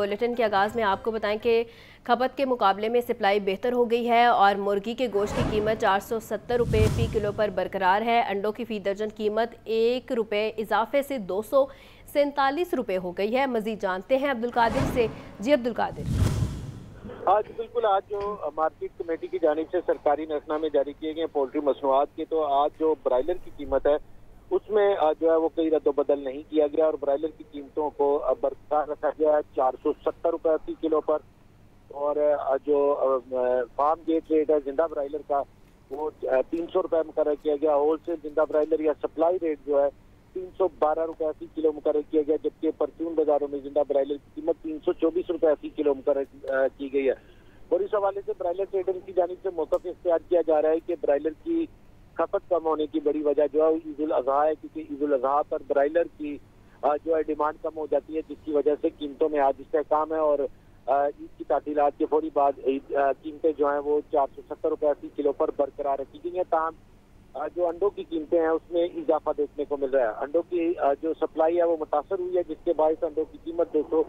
Bulletin के आगाज़ में आपको बताएं कि खपत के मुकाबले में सप्लाई बेहतर हो गई है और मुर्गी के गोश्त की कीमत चार सौ सत्तर रुपये फी किलो पर बरकरार है अंडों की फ़ी दर्जन कीमत एक रुपये इजाफे से दो सौ सैंतालीस रुपये हो गई है मज़ीद जानते हैं अब्दुल कादिर से जी अब्दुल कादिर आज हाँ बिल्कुल आज जो मार्केट कमेटी की जानब से सरकारी नरखना में जारी किए गए पोल्ट्री मसनूआत की तो आज जो ब्रायलर की कीमत है उसमें जो है वो कई रद्द बदल नहीं किया गया और ब्रायलर की कीमतों को बरकरार रखा गया है चार सौ सत्तर रुपए प्रति किलो पर और जो फार्म गेट रेट है जिंदा ब्रायलर का वो तीन सौ रुपए मुकर किया गया होलसेल जिंदा ब्रायलर या सप्लाई रेट जो है तीन सौ बारह रुपए प्रति किलो मुकर किया गया जबकि परचून बाजारों में जिंदा ब्रायलर की कीमत तीन सौ चौबीस रुपए प्रति किलो मुकर की गई है और इस हवाले से ब्रायलर ट्रेडर की जानब से मौका इख्तियार किया जा रहा है कि ब्रायलर की खपत कम होने की बड़ी वजह जो है ईद अजहा है क्योंकि ईद अजहा पर ब्रायलर की जो है डिमांड कम हो जाती है जिसकी वजह से कीमतों में आज काम है और ईद की तातीलत के फौरी बाद कीमतें जो हैं वो चार सौ सत्तर रुपए अस्सी किलो पर बरकरार रखी गई है तमाम जो अंडों की कीमतें हैं उसमें इजाफा देखने को मिल रहा है अंडों की जो सप्लाई है वो मुतासर हुई है जिसके बायस अंडों की कीमत दो सौ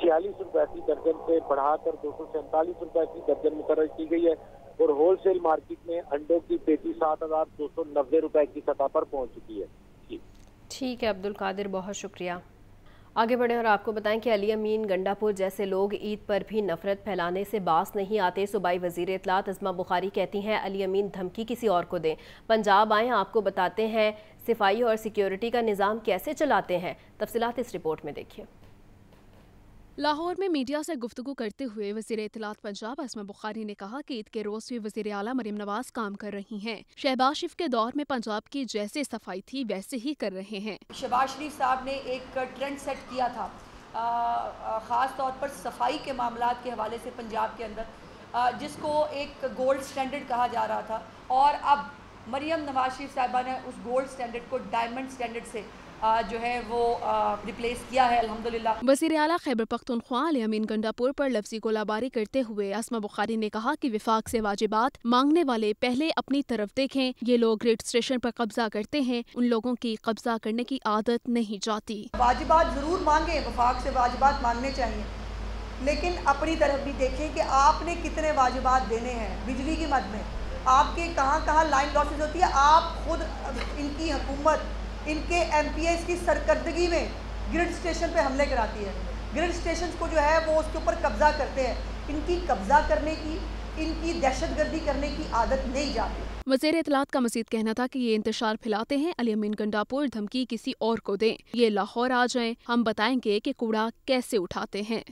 छियालीस रुपए अस्सी दर्जन से बढ़ाकर दो सौ सैंतालीस रुपए अस्सी दर्जन मुकर की गई है और होलसेल मार्केट में अंडों की पेटी सात हजार दो सौ नब्बे रुपए की सतह पर पहुंच चुकी है ठीक है अब्दुल कादिर बहुत शुक्रिया आगे बढ़े और आपको बताएं कि अली अमीन गंडापुर जैसे लोग ईद पर भी नफरत फैलाने से बास नहीं आते सूबाई वजीर इतलात अजमा बुखारी कहती हैं अली अमीन धमकी किसी और को दें पंजाब आएँ आपको बताते हैं सिफाई और सिक्योरिटी का निज़ाम कैसे चलाते हैं तफसलत इस रिपोर्ट में देखिए लाहौर में मीडिया से गुफ्तु करते हुए वजीर इतलात पंजाब असम बुखारी ने कहा कि ईद के रोज भी वजीर अला मरीम नवाज काम कर रही हैं। शहबाज शरीफ के दौर में पंजाब की जैसे सफाई थी वैसे ही कर रहे हैं शहबाज शरीफ साहब ने एक ट्रेंड सेट किया था ख़ास तौर पर सफाई के मामला के हवाले से पंजाब के अंदर जिसको एक गोल्ड स्टैंडर्ड कहा जा रहा था और अब मरियम नवाज शरीफ साहबा ने उस गोल्ड स्टैंडर्ड को डायमंड स्टैंडर्ड से जो है वो रिप्लेस किया है अलहमदिल्ला वजीर अला खैबर पख्तनख्वा अमीन गंडापुर पर लफ्जी गोलाबारी करते हुए असमा बुखारी ने कहा कि विफाक से वाजिबात मांगने वाले पहले अपनी तरफ देखें ये लोग रेड स्टेशन पर कब्जा करते हैं उन लोगों की कब्जा करने की आदत नहीं जाती वाजिबात ज़रूर मांगे विफाक से वाजिबात मांगने चाहिए लेकिन अपनी तरफ भी देखें कि आपने कितने वाजिबात देने हैं बिजली की मद में आपके कहाँ कहाँ लाइन लॉसेज होती है आप खुद इनकी हुकूमत इनके एम की सरकर्दगी में ग्रिड स्टेशन पे हमले कराती है ग्रिड स्टेशन को जो है वो उसके ऊपर कब्ज़ा करते हैं इनकी कब्ज़ा करने की इनकी दहशत गर्दी करने की आदत नहीं जाती वजीर इतलात का मजीद कहना था कि ये इंतजार फैलाते हैं अली अमीन गंडापुर धमकी किसी और को दें ये लाहौर आ जाएं हम बताएंगे कि कूड़ा कैसे उठाते हैं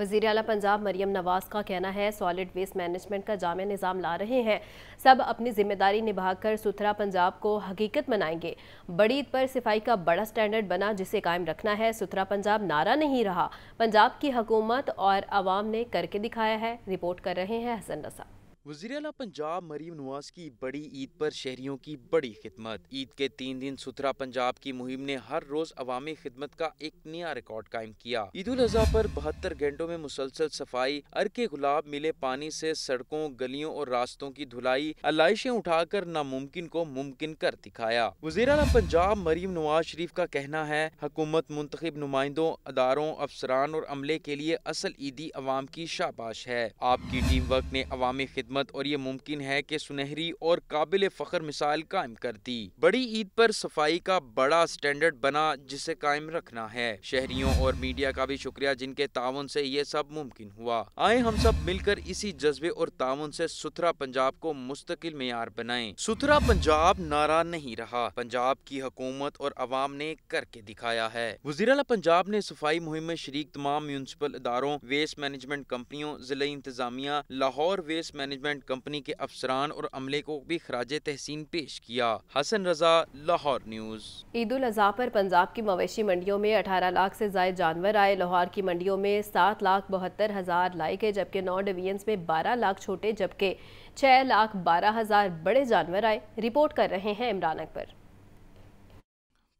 वजीर अला पंजाब मरियम नवाज का कहना है सॉलिड वेस्ट मैनेजमेंट का जाम निज़ाम ला रहे हैं सब अपनी जिम्मेदारी निभाकर सुथरा पंजाब को हकीकत मनाएंगे बड़ी ईद पर सिफाई का बड़ा स्टैंडर्ड बना जिसे कायम रखना है सुथरा पंजाब नारा नहीं रहा पंजाब की हकूमत और आवाम ने करके दिखाया है रिपोर्ट कर रहे हैं हसन रसा वजीर अला पंजाब मरीम नवाज की बड़ी ईद पर शहरियों की बड़ी खिदमत ईद के तीन दिन सुथरा पंजाब की मुहिम ने हर रोज अवामी खिदमत का एक नया रिकॉर्ड कायम किया ईद उल अजहा पर बहत्तर घंटों में मुसलसल सफाई अरके गुलाब मिले पानी से सड़कों गलियों और रास्तों की धुलाई अलाइशें उठाकर नामुमकिन को मुमकिन कर दिखाया वजीर अला पंजाब मरीम नवाज शरीफ का कहना है हकूमत मुंतब नुमाइंदों अदारों अफसरान और अमले के लिए असल ईदी अवाम की शाबाश है आपकी टीम वर्क ने अवामी खिदमत खिदमत और ये मुमकिन है कि सुनहरी और काबिल फ़ख्र मिसाल कायम कर दी बड़ी ईद पर सफाई का बड़ा स्टैंडर्ड बना जिसे कायम रखना है शहरियों और मीडिया का भी शुक्रिया जिनके ताउन से ये सब मुमकिन हुआ आए हम सब मिलकर इसी जज्बे और तावन से सुथरा पंजाब को मुस्तकिल मैार बनाए सुथरा पंजाब नारा नहीं रहा पंजाब की हुकूमत और आवाम ने करके दिखाया है वजीर पंजाब ने सफाई मुहिम में शरीक तमाम म्यूनसिपल इदारों वेस्ट मैनेजमेंट कंपनियों जिले इंतजामिया Lahore waste management management company के अफसरान और अमले को भी खराज तहसीन पेश किया हसन रजा लाहौर न्यूज ईद उल अजहा पर पंजाब की मवेशी मंडियों में अठारह लाख से जायद जानवर आए लाहौर की मंडियों में सात लाख बहत्तर हजार लाए गए जबकि नौ डिवीजन में बारह लाख छोटे जबकि छह लाख बारह हजार बड़े जानवर आए रिपोर्ट कर रहे हैं इमरान अकबर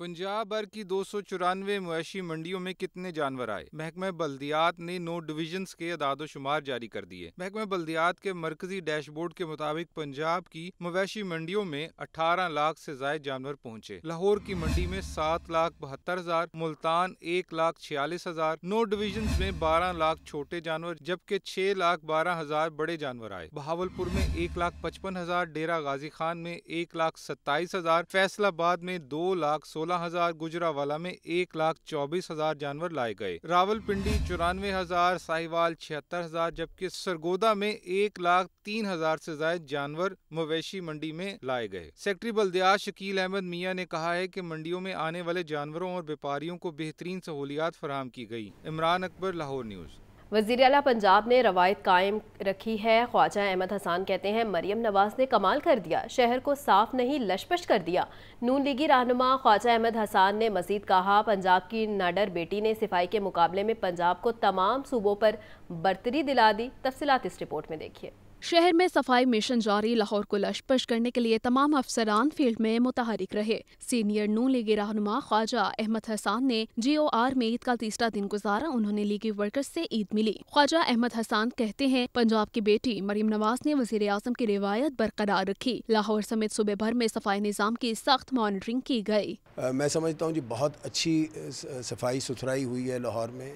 पंजाब भर की दो सौ चौरानवे मवेशी मंडियों में कितने जानवर आए महकमे बल्दियात ने नौ डिवीजन के अदाद शुमार जारी कर दिए महकमे बल्दियात के मरकजी डैशबोर्ड के मुताबिक पंजाब की मवेशी मंडियों में अठारह लाख ऐसी जायद जानवर पहुँचे लाहौर की मंडी में सात लाख बहत्तर हजार मुल्तान एक लाख छियालीस हजार नौ डिवीजन में बारह लाख छोटे जानवर जबकि छह लाख बारह हजार बड़े जानवर आए बहावलपुर में एक लाख पचपन हजार डेरा गाजी खान में एक लाख सत्ताईस हजार फैसलाबाद में दो लाख सोलह सोलह हजार गुजरावाला में एक लाख चौबीस हजार जानवर लाए गए रावलपिंडी चौरानवे हजार साहिवाल छिहत्तर हजार जबकि सरगोदा में एक लाख तीन हजार से जायद जानवर मवेशी मंडी में लाए गए सेक्रेटरी बलदयाज शकील अहमद मियाँ ने कहा है की मंडियों में आने वाले जानवरों और व्यापारियों को बेहतरीन सहूलियात फराम की गयी इमरान अकबर लाहौर न्यूज वजी अला पंजाब ने रवायत कायम रखी है ख्वाजा अहमद हसान कहते हैं मरियम नवाज ने कमाल कर दिया शहर को साफ नहीं लशपश कर दिया नून लीगी रहनुमा ख्वाजा अहमद हसान ने मजीद कहा पंजाब की नाडर बेटी ने सिफाई के मुकाबले में पंजाब को तमाम सूबों पर बरतरी दिला दी तफसलत इस रिपोर्ट में देखिए शहर में सफाई मिशन जारी लाहौर को लशपश करने के लिए तमाम अफसरान फील्ड में मुतहरिक रहे सीनियर नू लीगी रहनुमा ख्वाजा अहमद हसान ने जी ओ आर में ईद का तीसरा दिन गुजारा उन्होंने लीगी वर्कर्स से ईद मिली ख्वाजा अहमद हसान कहते हैं पंजाब की बेटी मरीम नवाज ने वजीर अजम की रिवायत बरकरार रखी लाहौर समेत सूबे भर में सफाई निज़ाम की सख्त मॉनिटरिंग की गयी मैं समझता हूँ जी बहुत अच्छी सफाई सुथराई हुई है लाहौर में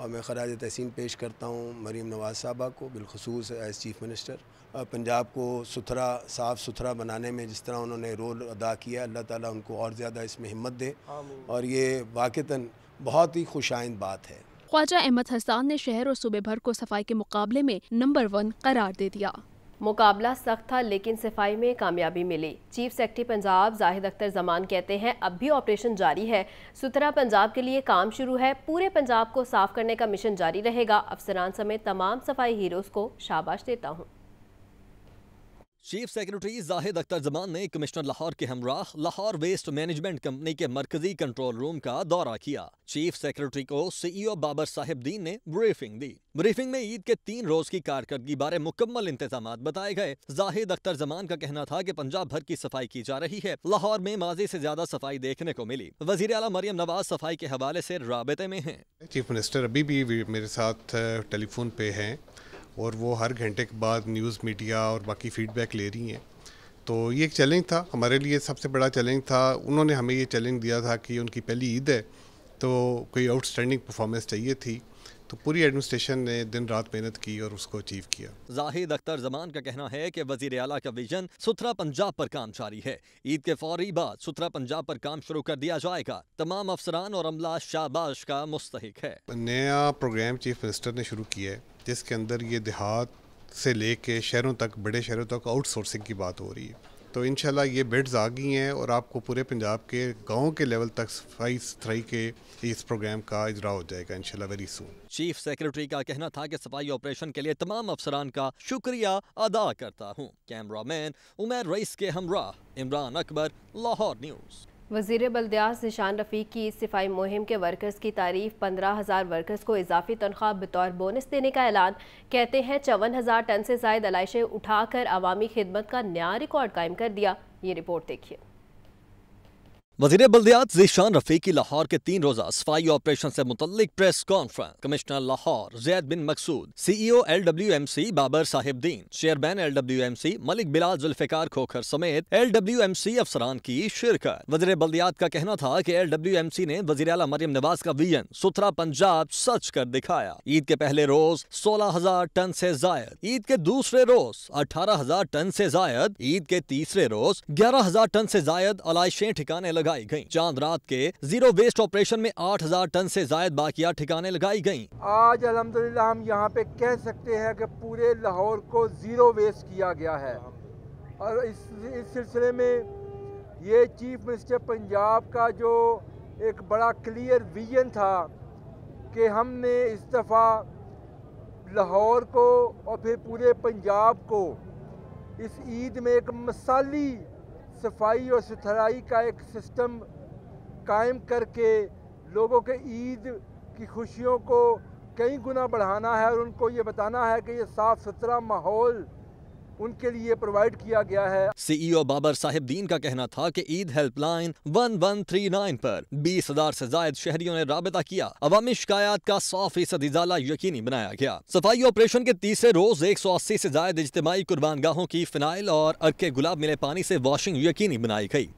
और मैं खराज तहसीन पेश करता हूँ मरीम नवाज़ साहबा को बिलखसूस एज़ चीफ़ मिनिस्टर पंजाब को सुथरा साफ़ सुथरा बनाने में जिस तरह उन्होंने रोल अदा किया अल्लाह ताला उनको और ज़्यादा इसमें हिम्मत दे और ये वाक़ता बहुत ही खुशाइंद बात है ख्वाजा अहमद हसान ने शहर और सूबे भर को सफाई के मुकाबले में नंबर वन करार दे दिया मुकाबला सख्त था लेकिन सिफाई में कामयाबी मिली चीफ सेक्रेटरी पंजाब जाहिद अख्तर जमान कहते हैं अब भी ऑपरेशन जारी है सुथरा पंजाब के लिए काम शुरू है पूरे पंजाब को साफ करने का मिशन जारी रहेगा अफसरान समेत तमाम सफाई हीरोज़ को शाबाश देता हूँ चीफ सेक्रेटरी जाहिद अख्तर जमान ने कमिश्नर लाहौर के हमराह लाहौर वेस्ट मैनेजमेंट कंपनी के मरकजी कंट्रोल रूम का दौरा किया चीफ सेक्रेटरी को सीईओ बाबर साहिब दीन ने ब्रीफिंग दी ब्रीफिंग में ईद के तीन रोज की कारकर्दगी बारे मुकम्मल इंतजाम बताए गए जाहिद अख्तर जमान का कहना था की पंजाब भर की सफाई की जा रही है लाहौर में माजी ऐसी ज्यादा सफाई देखने को मिली वजीर अला मरियम नवाज सफाई के हवाले ऐसी रबते में है चीफ मिनिस्टर अभी भी मेरे साथ टेलीफोन पे है और वो हर घंटे के बाद न्यूज़ मीडिया और बाकी फीडबैक ले रही हैं तो ये एक चैलेंज था हमारे लिए सबसे बड़ा चैलेंज था उन्होंने हमें ये चैलेंज दिया था कि उनकी पहली ईद है तो कोई आउटस्टैंडिंग परफॉर्मेंस चाहिए थी तो पूरी एडमिनिस्ट्रेशन ने दिन रात मेहनत की और उसको अचीव किया जाहिद अख्तर जमान का कहना है कि वजीर अला का विजन सुथरा पंजाब पर काम जारी है ईद के फौरी बाद सुथरा पंजाब पर काम शुरू कर दिया जाएगा तमाम अफसरान और अमला शाबाश का मुस्तक है नया प्रोग्राम चीफ मिनिस्टर ने शुरू किया है जिसके अंदर ये देहात से लेके शहरों तक बड़े शहरों तक आउटसोर्सिंग की बात हो रही है तो इन ये बेड्स आ गई हैं और आपको पूरे पंजाब के गाँव के लेवल तक सफाई सुथराई के इस प्रोग्राम का इजरा हो जाएगा in very soon chief secretary का कहना था कि सफाई ऑपरेशन के लिए तमाम अफसरान का शुक्रिया अदा करता हूँ कैमरा मैन उमेर रईस के हमरा इमरान अकबर लाहौर न्यूज़ वजीर बलदयास निशान रफीक की सिफाई मुहिम के वर्कर्स की तारीफ पंद्रह हज़ार वर्कर्स को इजाफी तनख्वाह बतौर बोनस देने का ऐलान कहते हैं चौवन हज़ार टन से जायद अलाइशें उठाकर अवामी खिदमत का नया रिकॉर्ड कायम कर दिया ये रिपोर्ट देखिए वजीर बल्दियात जीशान की लाहौर के तीन रोजा सफाई ऑपरेशन से मुतलिक press conference commissioner Lahore Zaid bin Maqsood CEO L W M C Babar Sahibdin chairman L W M C Malik Bilal Zulfiqar Khokhar समेत एल डब्ल्यू एम सी अफसरान की शिरकत वजीर बल्दियात का कहना था की एल डब्ल्यू एम सी ने वजी अला मरियम नवाज का विजन सुथरा पंजाब सच कर दिखाया ईद के पहले रोज सोलह हजार टन ऐसी जायद ईद के दूसरे रोज अठारह हजार टन ऐसी जायद ईद के तीसरे रोज ग्यारह हजार टन ऐसी जायद अलाइशें ठिकाने लगा लगाई गयी चांद रात के जीरो वेस्ट ऑपरेशन में आठ हजार टन ऐसी जायद बाकिया ठिकाने लगाई गयी आज अलहमदुल्ला हम यहाँ पे कह सकते हैं की पूरे लाहौर को जीरो वेस्ट किया गया है और इस इस सिलसिले में ये चीफ मिनिस्टर पंजाब का जो एक बड़ा क्लियर विजन था कि हमने इस दफ़ा लाहौर को और फिर पूरे पंजाब को इस ईद में एक मसाली सफाई और सुथराई का एक सिस्टम कायम करके लोगों के ईद की खुशियों को कई गुना बढ़ाना है और उनको ये बताना है कि ये साफ़ सुथरा माहौल उनके लिए प्रोवाइड किया गया है सीईओ e बाबर साहिब दीन का कहना था कि ईद हेल्पलाइन 1139 पर बीस हजार ऐसी जायद शहरियों ने रबता किया अवामी शिकायत का सौ फीसद इजाला यकीनी बनाया गया सफाई ऑपरेशन के तीसरे रोज एक सौ अस्सी ऐसी जायद इज्तमी कुर्बान गाहों की फिनाइल और अर्के गुलाब मिले पानी ऐसी वॉशिंग यकीनी बनाई गयी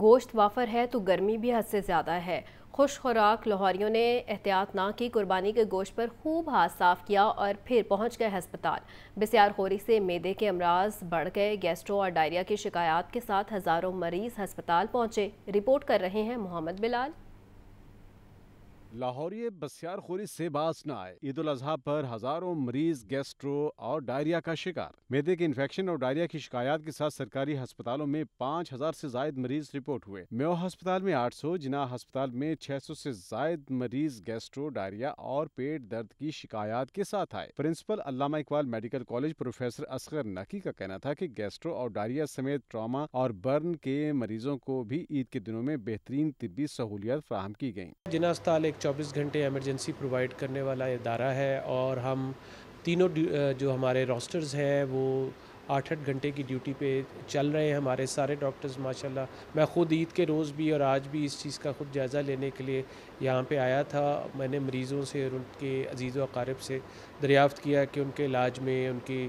गोश्त वाफर है तो गर्मी भी हद से ज्यादा है खुश खुराक लाहौरियों ने एहतियात ना की कुर्बानी के गोश्त पर खूब हाथ साफ किया और फिर पहुंच गए हस्पताल बिस्यार खोरी से मेदे के अमराज बढ़ गए गैस्ट्रो और डायरिया की शिकायत के साथ हज़ारों मरीज़ हस्पताल पहुंचे रिपोर्ट कर रहे हैं मोहम्मद बिलाल लाहौरी खोरी से बास न आए ईद उल अजहा पर हजारों मरीज गैस्ट्रो और डायरिया का शिकार मेदे के इन्फेक्शन और डायरिया की शिकायत के साथ सरकारी अस्पतालों में पाँच हजार ऐसी जायद मरीज रिपोर्ट हुए मेो अस्पताल में आठ सौ जिना अस्पताल में छह सौ ऐसी जायद मरीज गैस्ट्रो डायरिया और पेट दर्द की शिकायत के साथ आए principal Allama Iqbal medical college professor Asghar Naqi का कहना था की गैस्ट्रो और डायरिया समेत ट्रामा और बर्न के मरीजों को भी ईद के दिनों में बेहतरीन तबी सहूलियत फ्राहम की गयी जिना अस्पताल एक 24 घंटे एमरजेंसी प्रोवाइड करने वाला इदारा है और हम तीनों जो हमारे रोस्टर्स हैं वो आठ आठ घंटे की ड्यूटी पे चल रहे हैं हमारे सारे डॉक्टर्स माशाल्लाह मैं ख़ुद ईद के रोज़ भी और आज भी इस चीज़ का खुद जायज़ा लेने के लिए यहाँ पे आया था मैंने मरीज़ों से और उनके अजीज़ अकारब से दरियाफ़त किया कि उनके इलाज में उनकी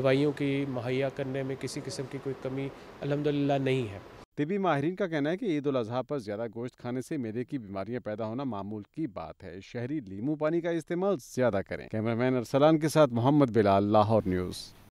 दवाइयों की मुहैया करने में किसी किस्म की कोई कमी अलहमदिल्ला नहीं है तिबी माहरीन का कहना है कि ईद अजहा पर ज़्यादा गोश्त खाने से मेदे की बीमारियां पैदा होना मामूल की बात है शहरी लीमू पानी का इस्तेमाल ज़्यादा करें कैमरामैन अरसलान के साथ मोहम्मद बिलाल लाहौर न्यूज़